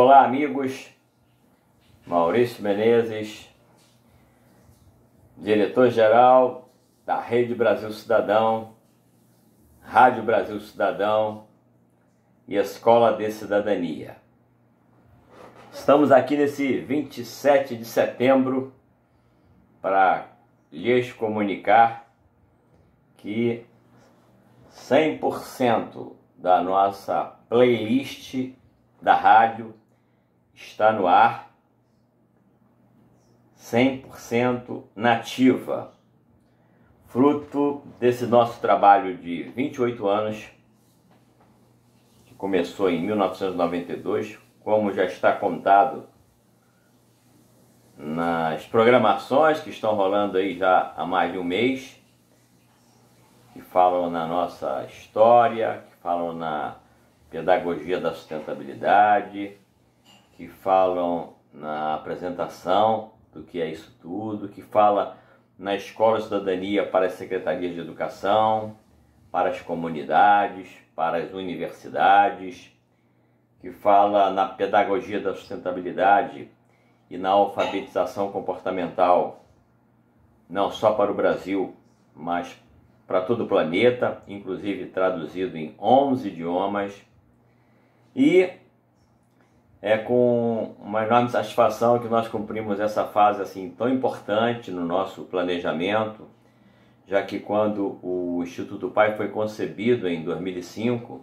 Olá, amigos. Maurício Menezes, diretor-geral da Rede Brasil Cidadão, Rádio Brasil Cidadão e Escola de Cidadania. Estamos aqui nesse 27 de setembro para lhes comunicar que 100% da nossa playlist da rádio está no ar 100% nativa. Fruto desse nosso trabalho de 28 anos, que começou em 1992, como já está contado nas programações que estão rolando aí já há mais de um mês, que falam na nossa história, que falam na pedagogia da sustentabilidade, que falam na apresentação do que é isso tudo, que fala na escola de cidadania para as secretarias de educação, para as comunidades, para as universidades, que fala na pedagogia da sustentabilidade e na alfabetização comportamental, não só para o Brasil, mas para todo o planeta, inclusive traduzido em 11 idiomas. E é com uma enorme satisfação que nós cumprimos essa fase assim tão importante no nosso planejamento, já que quando o Instituto Pai foi concebido em 2005,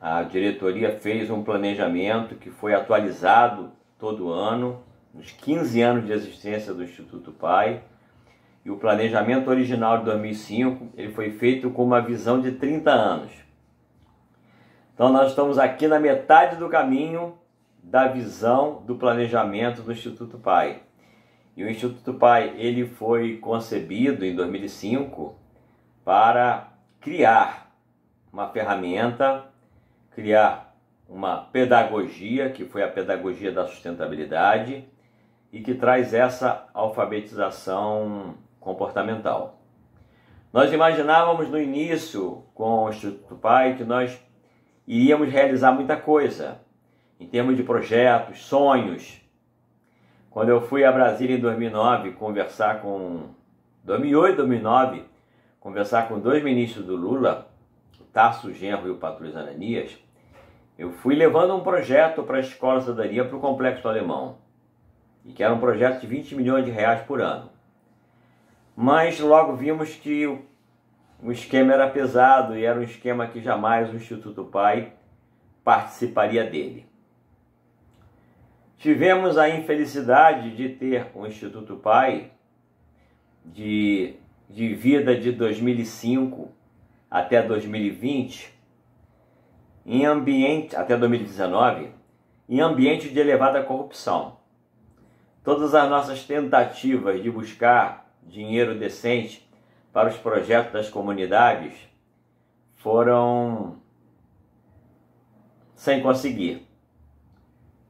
a diretoria fez um planejamento que foi atualizado todo ano, nos 15 anos de existência do Instituto Pai. E o planejamento original de 2005, ele foi feito com uma visão de 30 anos então nós estamos aqui na metade do caminho da visão do planejamento do Instituto Pai. E o Instituto Pai, ele foi concebido em 2005 para criar uma ferramenta, criar uma pedagogia, que foi a pedagogia da sustentabilidade, e que traz essa alfabetização comportamental. Nós imaginávamos no início com o Instituto Pai que nós iríamos realizar muita coisa em termos de projetos, sonhos. Quando eu fui a Brasília em 2009 conversar com 2008, 2009, conversar com dois ministros do Lula, Tarso Genro e o Patrulhas Ananias, eu fui levando um projeto para a Escola Cidadania para o Complexo Alemão, e que era um projeto de 20 milhões de reais por ano. Mas logo vimos que o esquema era pesado e era um esquema que jamais o Instituto Pai participaria dele. Tivemos a infelicidade de ter o Instituto Pai de, de vida de 2005 até 2020 em ambiente até 2019 em ambiente de elevada corrupção. Todas as nossas tentativas de buscar dinheiro decente para os projetos das comunidades foram sem conseguir,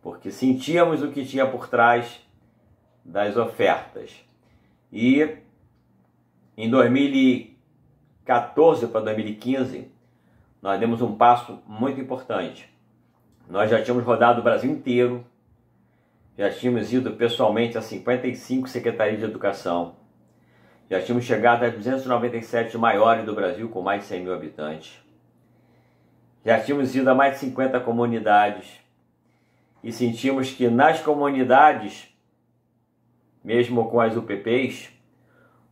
porque sentíamos o que tinha por trás das ofertas. E em 2014 para 2015, nós demos um passo muito importante. Nós já tínhamos rodado o Brasil inteiro, já tínhamos ido pessoalmente a 55 secretarias de educação, já tínhamos chegado a 297 maiores do Brasil, com mais de 100 mil habitantes. Já tínhamos ido a mais de 50 comunidades. E sentimos que nas comunidades, mesmo com as UPPs,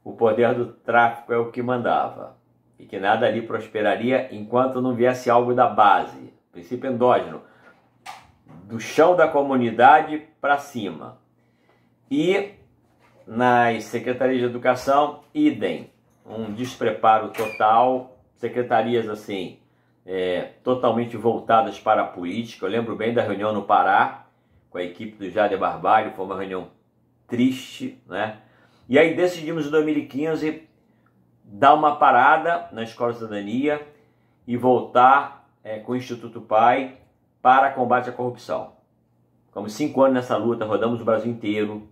o poder do tráfico é o que mandava. E que nada ali prosperaria enquanto não viesse algo da base, princípio é endógeno, do chão da comunidade para cima. E nas secretarias de educação, idem. Um despreparo total. Secretarias, assim, é, totalmente voltadas para a política. Eu lembro bem da reunião no Pará, com a equipe do Jade Barbalho. Foi uma reunião triste, né? E aí decidimos em 2015 dar uma parada na Escola de Cidadania e voltar é, com o Instituto Pai para combate à corrupção. Ficamos cinco anos nessa luta, rodamos o Brasil inteiro,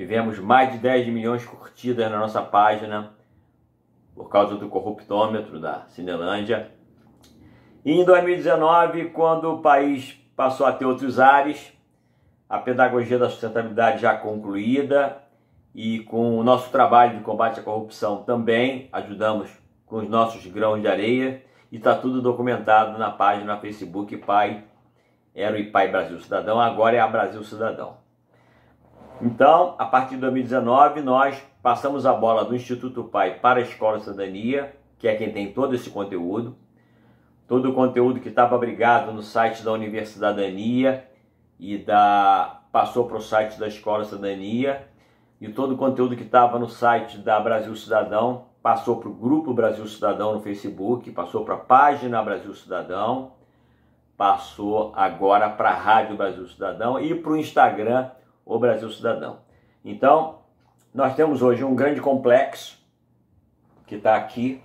Tivemos mais de 10 milhões de curtidas na nossa página por causa do corruptômetro da Cinelândia. E em 2019, quando o país passou a ter outros ares, a pedagogia da sustentabilidade já concluída e com o nosso trabalho de combate à corrupção também ajudamos com os nossos grãos de areia e está tudo documentado na página Facebook Pai, era o IPAI Brasil Cidadão, agora é a Brasil Cidadão. Então, a partir de 2019, nós passamos a bola do Instituto Pai para a Escola de Cidadania, que é quem tem todo esse conteúdo, todo o conteúdo que estava abrigado no site da Universidadania e da passou para o site da Escola Cidadania e todo o conteúdo que estava no site da Brasil Cidadão passou para o grupo Brasil Cidadão no Facebook, passou para a página Brasil Cidadão, passou agora para a Rádio Brasil Cidadão e para o Instagram o Brasil Cidadão. Então, nós temos hoje um grande complexo que está aqui.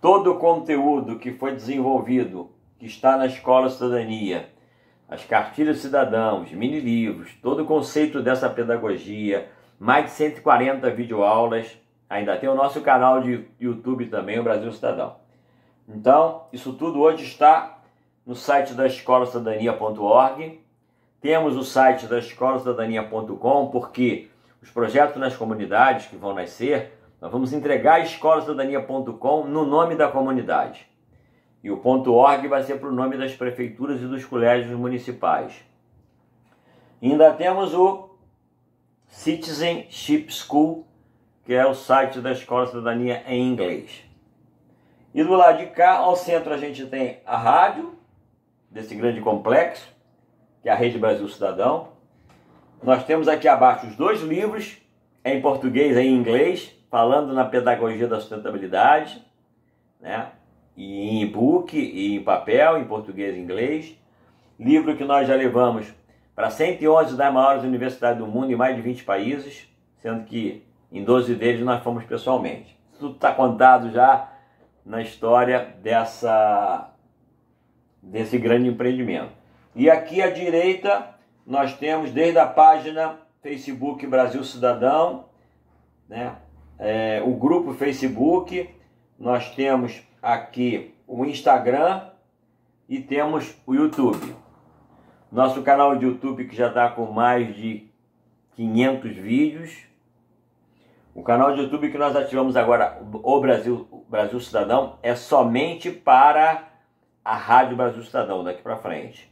Todo o conteúdo que foi desenvolvido, que está na Escola Cidadania, as cartilhas cidadãos, mini-livros, todo o conceito dessa pedagogia, mais de 140 videoaulas, ainda tem o nosso canal de YouTube também, o Brasil Cidadão. Então, isso tudo hoje está no site da escolacidadania.org, temos o site da Cidadania.com, porque os projetos nas comunidades que vão nascer, nós vamos entregar a Cidadania.com no nome da comunidade. E o ponto .org vai ser para o nome das prefeituras e dos colégios municipais. ainda temos o Citizenship School, que é o site da Escola Cidadania em inglês. E do lado de cá, ao centro, a gente tem a rádio desse grande complexo que é a Rede Brasil Cidadão. Nós temos aqui abaixo os dois livros, em português e em inglês, falando na pedagogia da sustentabilidade, né? E em e-book e em papel, em português e inglês. Livro que nós já levamos para 111 das maiores universidades do mundo em mais de 20 países, sendo que em 12 deles nós fomos pessoalmente. tudo está contado já na história dessa desse grande empreendimento. E aqui à direita nós temos desde a página Facebook Brasil Cidadão, né? É, o grupo Facebook, nós temos aqui o Instagram e temos o YouTube. Nosso canal de YouTube que já está com mais de 500 vídeos. O canal de YouTube que nós ativamos agora, o Brasil, o Brasil Cidadão, é somente para a Rádio Brasil Cidadão daqui para frente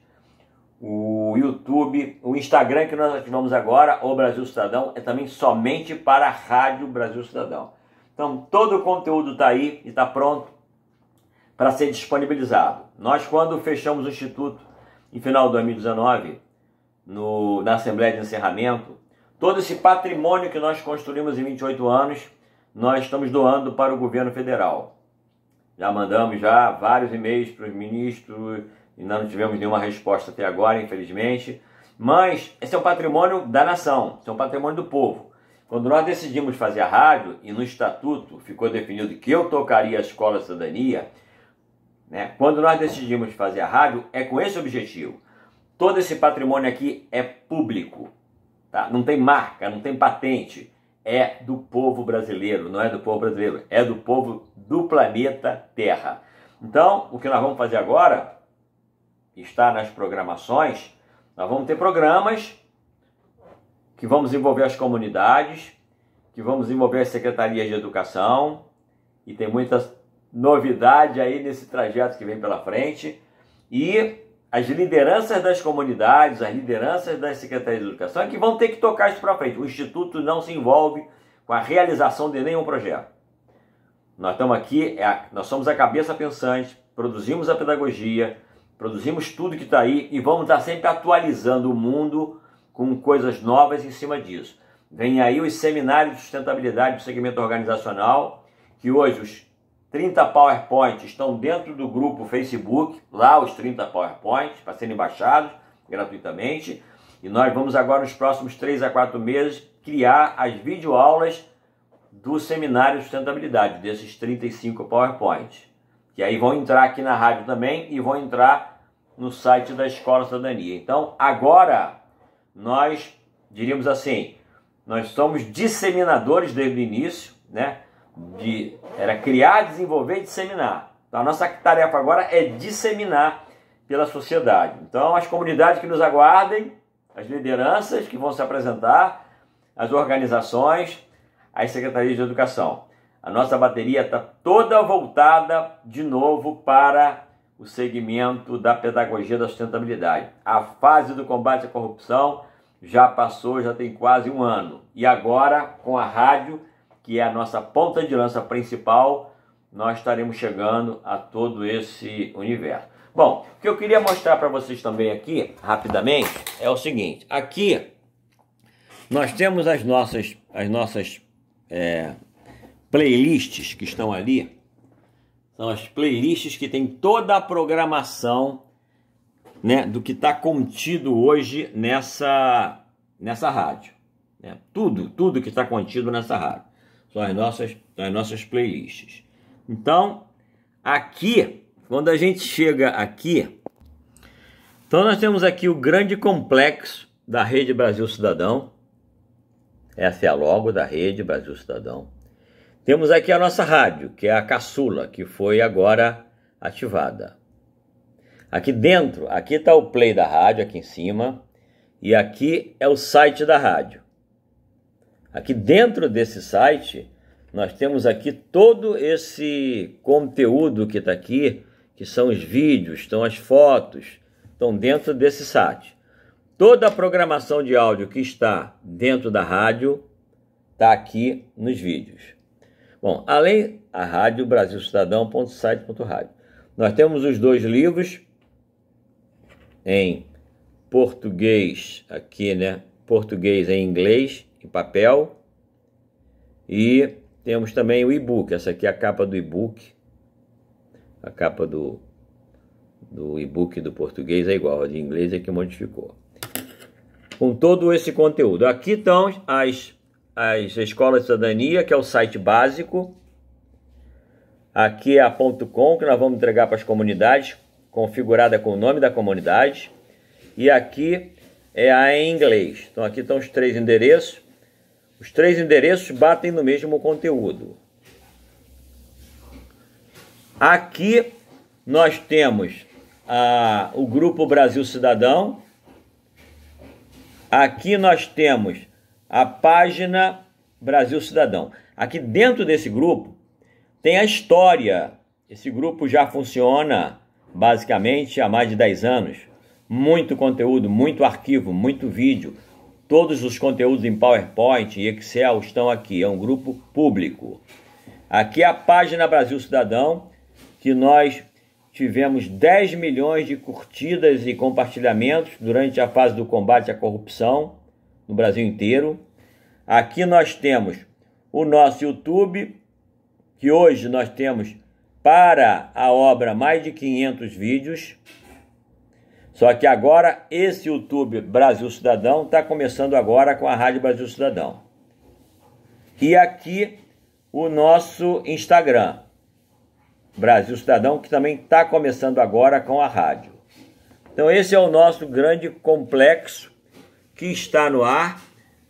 o YouTube, o Instagram que nós ativamos agora, o Brasil Cidadão, é também somente para a Rádio Brasil Cidadão. Então todo o conteúdo está aí e está pronto para ser disponibilizado. Nós quando fechamos o Instituto em final de 2019, no, na Assembleia de Encerramento, todo esse patrimônio que nós construímos em 28 anos, nós estamos doando para o governo federal. Já mandamos já vários e-mails para os ministros, ainda não tivemos nenhuma resposta até agora, infelizmente. Mas esse é um patrimônio da nação, esse é um patrimônio do povo. Quando nós decidimos fazer a rádio e no estatuto ficou definido que eu tocaria a escola cidadania, né? Quando nós decidimos fazer a rádio é com esse objetivo. Todo esse patrimônio aqui é público, tá? Não tem marca, não tem patente, é do povo brasileiro, não é do povo brasileiro, é do povo do planeta Terra. Então, o que nós vamos fazer agora está nas programações, nós vamos ter programas que vamos envolver as comunidades, que vamos envolver as secretarias de educação, e tem muita novidade aí nesse trajeto que vem pela frente, e as lideranças das comunidades, as lideranças das secretarias de educação, é que vão ter que tocar isso para frente. O Instituto não se envolve com a realização de nenhum projeto. Nós estamos aqui, é nós somos a cabeça pensante, produzimos a pedagogia, Produzimos tudo que está aí e vamos estar tá sempre atualizando o mundo com coisas novas em cima disso. Vem aí os seminários de sustentabilidade do segmento organizacional, que hoje os 30 PowerPoints estão dentro do grupo Facebook, lá os 30 PowerPoints, para serem baixados gratuitamente. E nós vamos agora, nos próximos 3 a 4 meses, criar as videoaulas do seminário de sustentabilidade, desses 35 PowerPoints. Que aí vão entrar aqui na rádio também e vão entrar no site da Escola Cidadania. Então, agora, nós diríamos assim, nós somos disseminadores desde o início, né? De, era criar, desenvolver e disseminar. Então, a nossa tarefa agora é disseminar pela sociedade. Então, as comunidades que nos aguardem, as lideranças que vão se apresentar, as organizações, as secretarias de educação. A nossa bateria está toda voltada de novo para o segmento da pedagogia da sustentabilidade. A fase do combate à corrupção já passou, já tem quase um ano. E agora, com a rádio, que é a nossa ponta de lança principal, nós estaremos chegando a todo esse universo. Bom, o que eu queria mostrar para vocês também aqui, rapidamente, é o seguinte: aqui nós temos as nossas, as nossas é, playlists que estão ali são as playlists que tem toda a programação né, do que está contido hoje nessa, nessa rádio. Né? Tudo, tudo que está contido nessa rádio. São as nossas, as nossas playlists. Então, aqui, quando a gente chega aqui, então nós temos aqui o grande complexo da Rede Brasil Cidadão. Essa é a logo da Rede Brasil Cidadão. Temos aqui a nossa rádio, que é a caçula, que foi agora ativada. Aqui dentro, aqui está o play da rádio, aqui em cima, e aqui é o site da rádio. Aqui dentro desse site, nós temos aqui todo esse conteúdo que está aqui, que são os vídeos, estão as fotos, estão dentro desse site. Toda a programação de áudio que está dentro da rádio está aqui nos vídeos. Bom, além a rádio brasilcidadão.site.rádio. Nós temos os dois livros em português aqui, né? Português em inglês, em papel. E temos também o e-book. Essa aqui é a capa do e-book. A capa do, do e-book do português é igual, a de inglês é que modificou. Com todo esse conteúdo. Aqui estão as as escolas de cidadania, que é o site básico. Aqui é a ponto .com, que nós vamos entregar para as comunidades, configurada com o nome da comunidade. E aqui é a em inglês. Então aqui estão os três endereços. Os três endereços batem no mesmo conteúdo. Aqui nós temos a, o Grupo Brasil Cidadão. Aqui nós temos a página Brasil Cidadão. Aqui dentro desse grupo tem a história. Esse grupo já funciona basicamente há mais de 10 anos. Muito conteúdo, muito arquivo, muito vídeo. Todos os conteúdos em PowerPoint e Excel estão aqui. É um grupo público. Aqui é a página Brasil Cidadão, que nós tivemos 10 milhões de curtidas e compartilhamentos durante a fase do combate à corrupção no Brasil inteiro. Aqui nós temos o nosso YouTube, que hoje nós temos para a obra mais de 500 vídeos. Só que agora esse YouTube Brasil Cidadão está começando agora com a Rádio Brasil Cidadão. E aqui o nosso Instagram, Brasil Cidadão, que também está começando agora com a rádio. Então esse é o nosso grande complexo que está no ar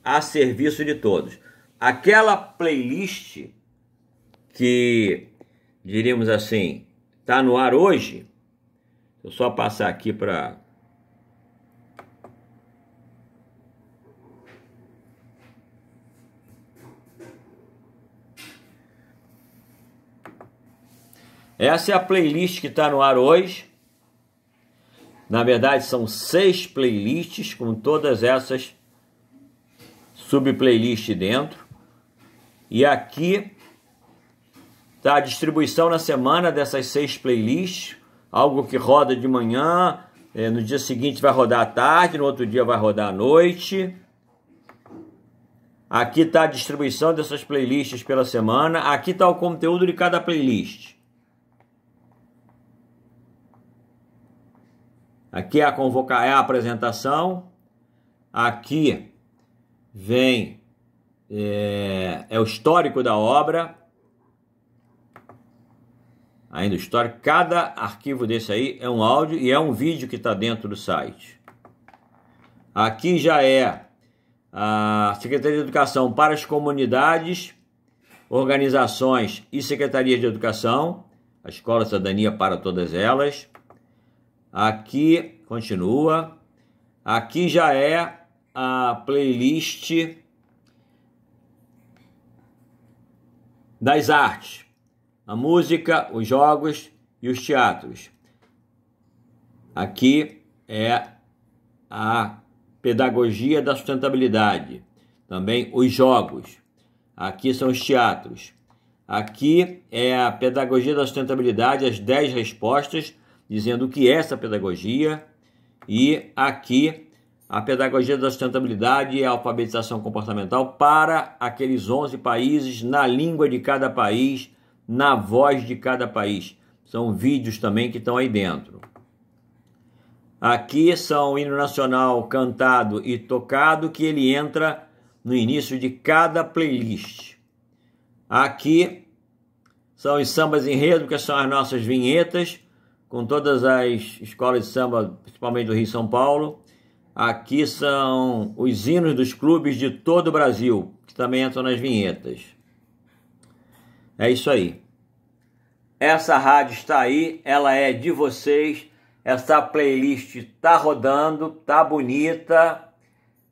a serviço de todos. Aquela playlist que, diríamos assim, está no ar hoje, eu só passar aqui para Essa é a playlist que está no ar hoje. Na verdade, são seis playlists com todas essas subplaylist dentro. E aqui tá a distribuição na semana dessas seis playlists, algo que roda de manhã, eh, no dia seguinte vai rodar à tarde, no outro dia vai rodar à noite. Aqui está a distribuição dessas playlists pela semana. Aqui está o conteúdo de cada playlist. Aqui é a convocar é a apresentação. Aqui vem é, é o histórico da obra. Ainda o histórico. Cada arquivo desse aí é um áudio e é um vídeo que está dentro do site. Aqui já é a Secretaria de Educação para as comunidades, organizações e Secretaria de Educação, a Escola Cidadania para todas elas. Aqui continua. Aqui já é a playlist das artes, a música, os jogos e os teatros. Aqui é a pedagogia da sustentabilidade, também os jogos. Aqui são os teatros. Aqui é a pedagogia da sustentabilidade, as 10 respostas dizendo o que é essa pedagogia e aqui a pedagogia da sustentabilidade e a alfabetização comportamental para aqueles 11 países, na língua de cada país, na voz de cada país. São vídeos também que estão aí dentro. Aqui são o hino nacional cantado e tocado, que ele entra no início de cada playlist. Aqui são os sambas enredo, que são as nossas vinhetas com todas as escolas de samba, principalmente do Rio e São Paulo. Aqui são os hinos dos clubes de todo o Brasil, que também entram nas vinhetas. É isso aí. Essa rádio está aí, ela é de vocês. Essa playlist tá rodando, tá bonita,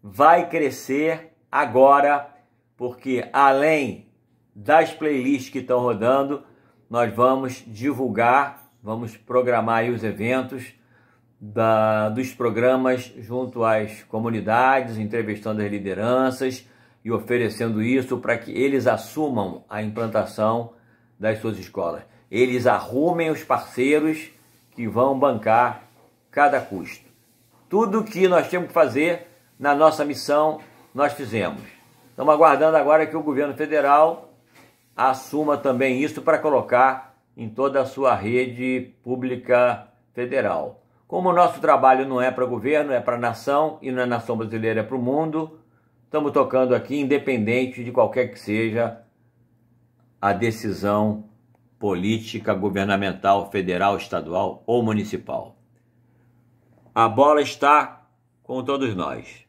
vai crescer agora, porque além das playlists que estão rodando, nós vamos divulgar Vamos programar os eventos da, dos programas junto às comunidades, entrevistando as lideranças e oferecendo isso para que eles assumam a implantação das suas escolas. Eles arrumem os parceiros que vão bancar cada custo. Tudo que nós temos que fazer na nossa missão, nós fizemos. Estamos aguardando agora que o governo federal assuma também isso para colocar em toda a sua rede pública federal. Como o nosso trabalho não é para governo, é para a nação e na é nação brasileira é para o mundo, estamos tocando aqui independente de qualquer que seja a decisão política, governamental, federal, estadual ou municipal. A bola está com todos nós.